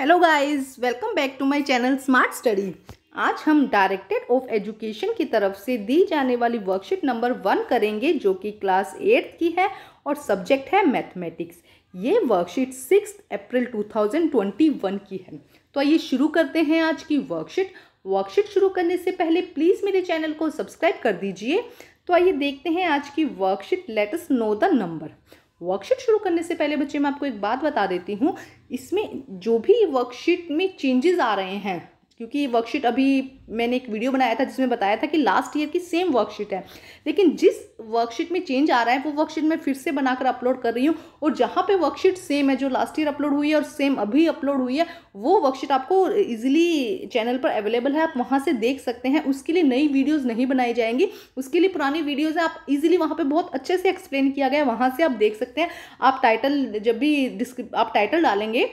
hello guys welcome back to my channel smart study आज हम directed of education की तरफ से दी जाने वाली वर्कशीट नंबर वन करेंगे जो कि क्लास एट्थ की है और सब्जेक्ट है मैथमेटिक्स ये वर्कशीट सिक्स अप्रैल 2021 की है तो आइए शुरू करते हैं आज की वर्कशीट वर्कशीट शुरू करने से पहले प्लीज़ मेरे चैनल को सब्सक्राइब कर दीजिए तो आइए देखते हैं आज की worksheet let's know the number worksheet शुरू करने से पहले बच्चे मैं आपको एक बात बता देती हूँ इसमें जो भी वर्कशीट में चेंजेस आ रहे हैं क्योंकि ये वर्कशीट अभी मैंने एक वीडियो बनाया था जिसमें बताया था कि लास्ट ईयर की सेम वर्कशीट है लेकिन जिस वर्कशीट में चेंज आ रहा है वो वर्कशीट मैं फिर से बनाकर अपलोड कर रही हूँ और जहाँ पे वर्कशीट सेम है जो लास्ट ईयर अपलोड हुई है और सेम अभी अपलोड हुई है वो वर्कशीट आपको ईजिली चैनल पर अवेलेबल है आप वहाँ से देख सकते हैं उसके लिए नई वीडियोज़ नहीं बनाई जाएंगी उसके लिए पुरानी वीडियोज़ हैं आप ईजिली वहाँ पर बहुत अच्छे से एक्सप्लेन किया गया है वहाँ से आप देख सकते हैं आप टाइटल जब भी आप टाइटल डालेंगे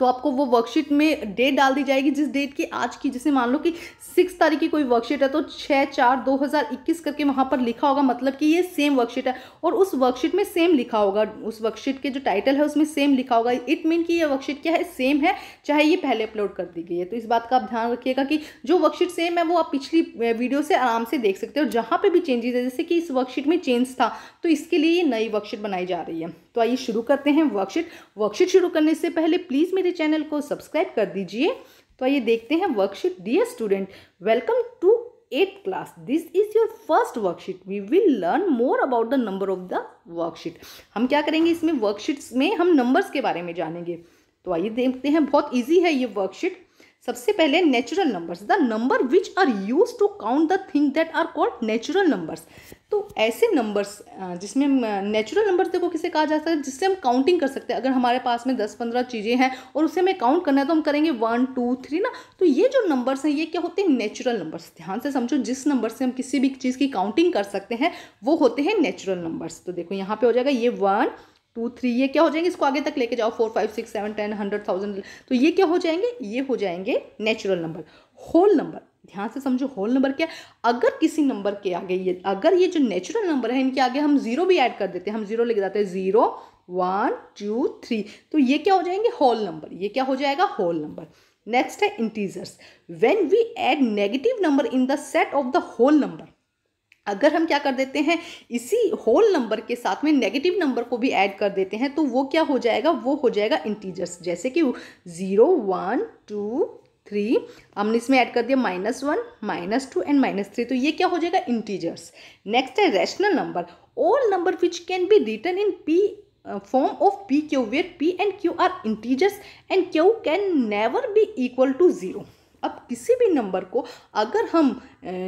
तो आपको वो वर्कशीट में डेट डाल दी जाएगी जिस डेट की आज की जैसे मान लो कि सिक्स तारीख की कोई वर्कशीट है तो छः चार दो हज़ार इक्कीस करके वहाँ पर लिखा होगा मतलब कि ये सेम वर्कशीट है और उस वर्कशीट में सेम लिखा होगा उस वर्कशीट के जो टाइटल है उसमें सेम लिखा होगा इट मीन कि ये वर्कशीट क्या है सेम है चाहे ये पहले अपलोड कर दी गई है तो इस बात का आप ध्यान रखिएगा कि जो वर्कशीट सेम है वो आप पिछली वीडियो से आराम से देख सकते हो जहाँ पर भी चेंजेस है जैसे कि इस वर्कशीट में चेंज था तो इसके लिए ये नई वर्कशीट बनाई जा रही है तो आइए शुरू करते हैं वर्कशीट वर्कशीट शुरू करने से पहले प्लीज़ मेरे मेरे चैनल को सब्सक्राइब कर दीजिए तो आइए देखते हैं worksheet dear student welcome to eight class this is your first worksheet we will learn more about the number of the worksheet हम क्या करेंगे इसमें वर्कशीट्स में हम नंबर्स के बारे में जानेंगे तो आइए देखते हैं बहुत ईजी है ये वर्कशीट सबसे पहले natural numbers the number which are use to count the thing that are called natural numbers तो ऐसे नंबर्स जिसमें नेचुरल नंबर्स देखो किसे कहा जाता है जिससे हम काउंटिंग कर सकते हैं अगर हमारे पास में दस पंद्रह चीज़ें हैं और उसे हमें काउंट करना है तो हम करेंगे वन टू थ्री ना तो ये जो नंबर्स हैं ये क्या होते हैं नेचुरल नंबर्स ध्यान से समझो जिस नंबर से हम किसी भी चीज़ की काउंटिंग कर सकते हैं वो होते हैं नेचुरल नंबर्स तो देखो यहाँ पर हो जाएगा ये वन टू थ्री ये क्या हो जाएंगे इसको आगे तक लेके जाओ four five six seven ten hundred thousand तो ये क्या हो जाएंगे ये हो जाएंगे नेचुरल नंबर होल नंबर ध्यान से समझो होल नंबर क्या अगर किसी नंबर के आगे ये अगर ये जो नेचुरल नंबर है इनके आगे हम जीरो भी ऐड कर देते हैं हम जीरो लेके जाते हैं जीरो वन टू थ्री तो ये क्या हो जाएंगे होल नंबर ये क्या हो जाएगा होल नंबर नेक्स्ट है integers when we add negative number in the set of the whole number अगर हम क्या कर देते हैं इसी होल नंबर के साथ में नेगेटिव नंबर को भी ऐड कर देते हैं तो वो क्या हो जाएगा वो हो जाएगा इंटीजर्स जैसे कि ज़ीरो वन टू थ्री हमने इसमें ऐड कर दिया minus one minus two and minus three तो ये क्या हो जाएगा इंटीजर्स नेक्स्ट है rational number all number which can be written in P form of P Q where P and Q are integers and Q can never be equal to zero अब किसी भी number को अगर हम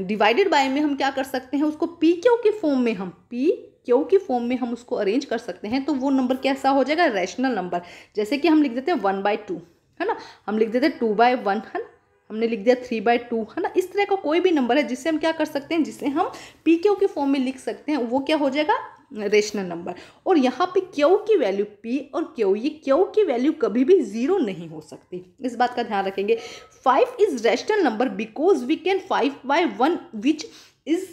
divided by में हम क्या कर सकते हैं उसको पी क्यू के फॉर्म में हम पी क्यू की फॉर्म में हम उसको अरेंज कर सकते हैं तो वो नंबर कैसा हो जाएगा रैशनल नंबर जैसे कि हम लिख देते हैं वन बाय टू है ना हम लिख देते हैं टू बाय वन है ना हमने लिख दिया थ्री बाय टू है ना इस तरह का कोई भी नंबर है जिससे हम क्या कर सकते हैं जिसे हम पी क्यू के फॉर्म में लिख सकते हैं वो क्या हो जाएगा रेशनल नंबर और यहाँ पे क्यू की वैल्यू पी और क्यू ये क्यू की वैल्यू कभी भी ज़ीरो नहीं हो सकती इस बात का ध्यान रखेंगे five is rational number because we can five by one which is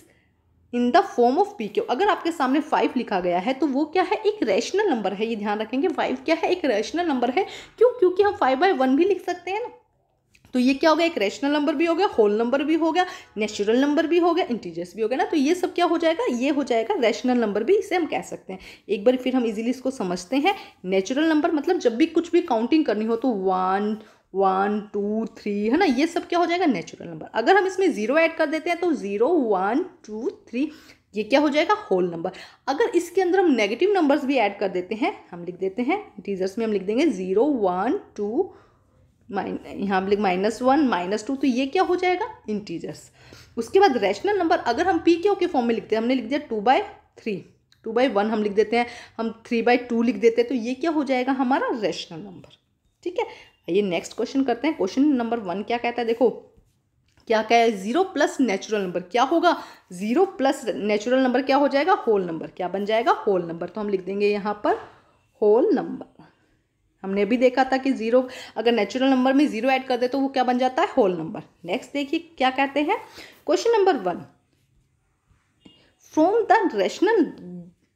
in the form of P Q अगर आपके सामने फाइव लिखा गया है तो वो क्या है एक रैशनल नंबर है ये ध्यान रखेंगे फाइव क्या है एक रैशनल नंबर है क्यों क्योंकि हम फाइव बाय वन भी लिख सकते हैं ना तो ये क्या हो गया एक रेशनल नंबर भी हो गया होल नंबर भी हो गया नेचुरल नंबर भी हो गया इंटीजर्स भी हो गया ना तो ये सब क्या हो जाएगा ये हो जाएगा रेशनल नंबर भी इसे हम कह सकते हैं एक बार फिर हम इजीली इसको समझते हैं नेचुरल नंबर मतलब जब भी कुछ भी काउंटिंग करनी हो तो वन वन टू थ्री है ना ये सब क्या हो जाएगा नेचुरल नंबर अगर हम इसमें ज़ीरो ऐड कर देते हैं तो ज़ीरो वन टू थ्री ये क्या हो जाएगा होल नंबर अगर इसके अंदर हम नेगेटिव नंबर्स भी ऐड कर देते हैं हम लिख देते हैं इंटीजर्स में हम लिख देंगे ज़ीरो वन टू माइन यहाँ लिख माइनस वन माइनस टू तो ये क्या हो जाएगा इंटीजर्स उसके बाद रैशनल नंबर अगर हम पी क्यू के फॉर्म में लिखते हैं हमने लिख दिया two by three two by one हम लिख देते हैं हम थ्री बाई टू लिख देते हैं तो ये क्या हो जाएगा हमारा रैशनल नंबर ठीक है ये नेक्स्ट क्वेश्चन करते हैं क्वेश्चन नंबर वन क्या कहता है देखो क्या क्या है जीरो प्लस नेचुरल नंबर क्या होगा जीरो प्लस नेचुरल नंबर क्या हो जाएगा होल नंबर क्या बन जाएगा होल नंबर तो हम लिख देंगे यहाँ पर होल नंबर हमने अभी देखा था कि जीरो अगर नेचुरल नंबर में जीरो ऐड कर दे तो वो क्या बन जाता है होल नंबर नेक्स्ट देखिए क्या कहते हैं question number one from the rational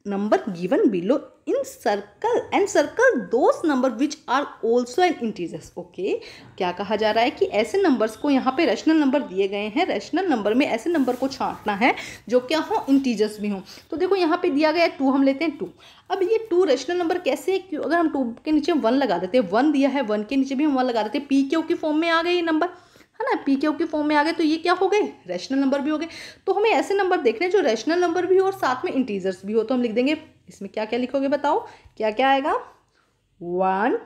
number given below in circle and circle those number which are also an integers okay क्या कहा जा रहा है कि ऐसे नंबर्स को यहाँ पे रेशनल नंबर दिए गए हैं रेशनल नंबर में ऐसे नंबर को छांटना है जो क्या हो इंटीजर्स भी हों तो देखो यहाँ पे दिया गया है टू हम लेते हैं टू अब ये टू रेशनल नंबर कैसे क्यों अगर हम टू के नीचे वन लगा देते हैं वन दिया है वन के नीचे भी हम वन लगा देते हैं पी क्यू की फॉर्म में आ गए ये नंबर है ना पी क्यू के फॉर्म में आ गए तो ये क्या हो गए रैशनल नंबर भी हो गए तो हमें ऐसे नंबर देखने जो रैशनल नंबर भी हो और साथ में इंटीजर्स भी हो तो हम लिख देंगे इसमें क्या क्या लिखोगे बताओ क्या क्या आएगा वन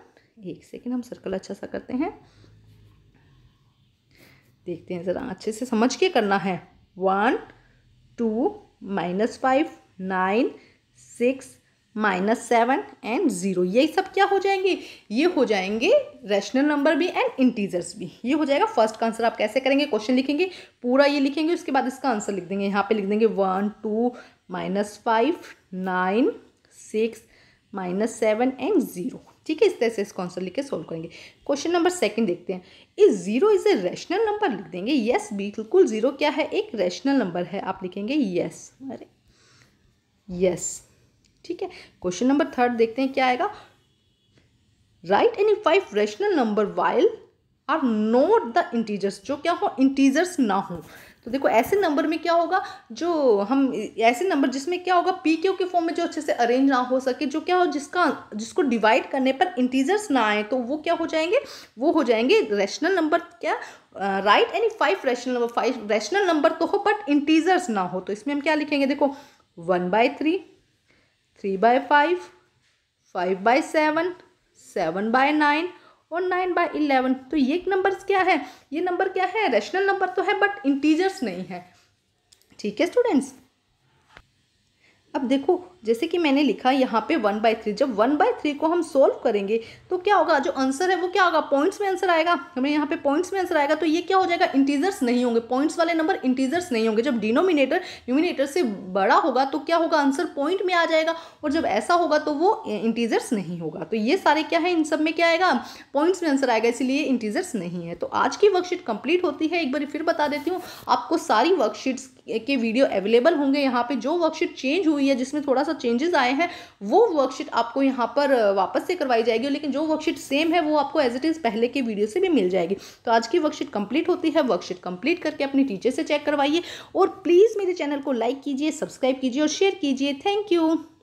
एक सेकेंड हम सर्कल अच्छा सा करते हैं देखते हैं ज़रा अच्छे से समझ के करना है one two minus five nine six minus seven and zero ये सब क्या हो जाएंगे ये हो जाएंगे रैशनल नंबर भी एंड इंटीजर्स भी ये हो जाएगा फर्स्ट का आंसर आप कैसे करेंगे क्वेश्चन लिखेंगे पूरा ये लिखेंगे उसके बाद इसका आंसर लिख देंगे यहाँ पे लिख देंगे one two minus five nine six minus seven and zero ठीक है इस तरह से इसको आंसर लिख के सोल्व करेंगे क्वेश्चन नंबर सेकंड देखते हैं इस zero is a rational number लिख देंगे यस बिल्कुल जीरो क्या है एक रैशनल नंबर है आप लिखेंगे यस अरे यस ठीक है क्वेश्चन नंबर थर्ड देखते हैं क्या आएगा right any five rational number while are not the integers जो क्या हो इंटीजर्स ना हो तो देखो ऐसे नंबर में क्या होगा जो हम ऐसे नंबर जिसमें क्या होगा पी क्यू के फॉर्म में जो अच्छे से अरेंज ना हो सके जो क्या हो जिसका जिसको डिवाइड करने पर इंटीजर्स ना आए तो वो क्या हो जाएंगे वो हो जाएंगे रैशनल नंबर क्या right any five rational number five rational number तो हो बट इंटीजर्स ना हो तो इसमें हम क्या लिखेंगे देखो one by three three by five five by seven seven by nine और नाइन बाय इलेवन तो ये नंबर्स क्या है ये नंबर क्या है रैशनल नंबर तो है बट इंटीजर्स नहीं है ठीक है स्टूडेंट्स अब देखो जैसे कि मैंने लिखा यहाँ पे वन बाई थ्री जब वन बाई थ्री को हम सोल्व करेंगे तो क्या होगा जो आंसर है वो क्या होगा पॉइंट्स में आंसर आएगा हमें यहाँ पे पॉइंट्स में आंसर आएगा तो ये क्या हो जाएगा इंटीजर्स नहीं होंगे पॉइंट्स वाले नंबर इंटीजर्स नहीं होंगे जब डिनोमिनेटर न्यूमिनेटर से बड़ा होगा तो क्या होगा आंसर पॉइंट में आ जाएगा और जब ऐसा होगा तो वो इंटीजर्स नहीं होगा तो ये सारे क्या है इन सब में क्या आएगा पॉइंट्स में आंसर आएगा इसलिए इंटीजर्स नहीं है तो आज की वर्कशीट कंप्लीट होती है एक बार फिर बता देती हूँ आपको सारी वर्कशीट्स के वीडियो अवेलेबल होंगे यहाँ पे जो वर्कशीट चेंज हुई है जिसमें थोड़ा सा चेंजेस आए हैं वो वर्कशीट आपको यहाँ पर वापस से करवाई जाएगी लेकिन जो वर्कशीट सेम है वो आपको एज इट इज़ पहले के वीडियो से भी मिल जाएगी तो आज की वर्कशीट कंप्लीट होती है वर्कशीट कंप्लीट करके अपने टीचर से चेक करवाइए और प्लीज़ मेरे चैनल को लाइक कीजिए सब्सक्राइब कीजिए और शेयर कीजिए थैंक यू